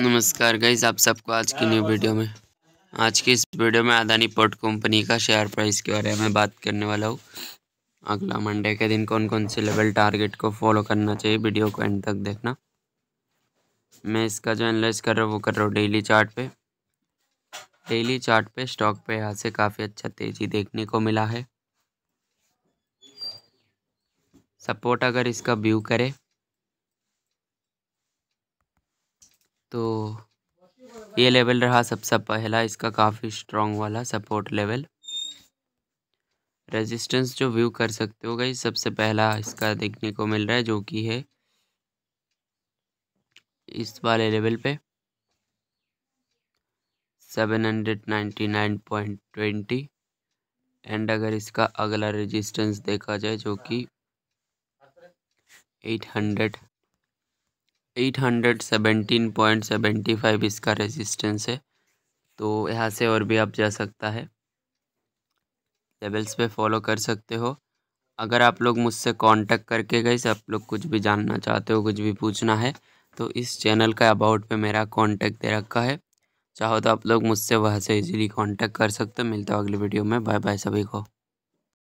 नमस्कार गाइज आप सबको आज की न्यू वीडियो में आज की इस वीडियो में अदानी पोर्ट कंपनी का शेयर प्राइस के बारे में बात करने वाला हूँ अगला मंडे के दिन कौन कौन से लेवल टारगेट को फॉलो करना चाहिए वीडियो को एंड तक देखना मैं इसका जो एनालिस कर रहा हूँ वो कर रहा हूँ डेली चार्ट पे डेली चार्ट पे स्टॉक पे यहाँ से काफ़ी अच्छा तेज़ी देखने को मिला है सपोर्ट अगर इसका व्यू करे तो ये लेवल रहा सबसे पहला इसका काफ़ी स्ट्रॉन्ग वाला सपोर्ट लेवल रेजिस्टेंस जो व्यू कर सकते हो गई सबसे पहला इसका देखने को मिल रहा है जो कि है इस वाले लेवल पे seven hundred ninety nine point twenty and अगर इसका अगला रेजिस्टेंस देखा जाए जो कि एट हंड्रेड 817.75 इसका रेजिस्टेंस है तो यहाँ से और भी आप जा सकता है लेवल्स पे फॉलो कर सकते हो अगर आप लोग मुझसे कांटेक्ट करके गए आप लोग कुछ भी जानना चाहते हो कुछ भी पूछना है तो इस चैनल का अबाउट पे मेरा कांटेक्ट दे रखा है चाहो तो आप लोग मुझसे वहाँ से इजीली कांटेक्ट कर सकते हो मिलता हो अगली वीडियो में बाय बाय सभी को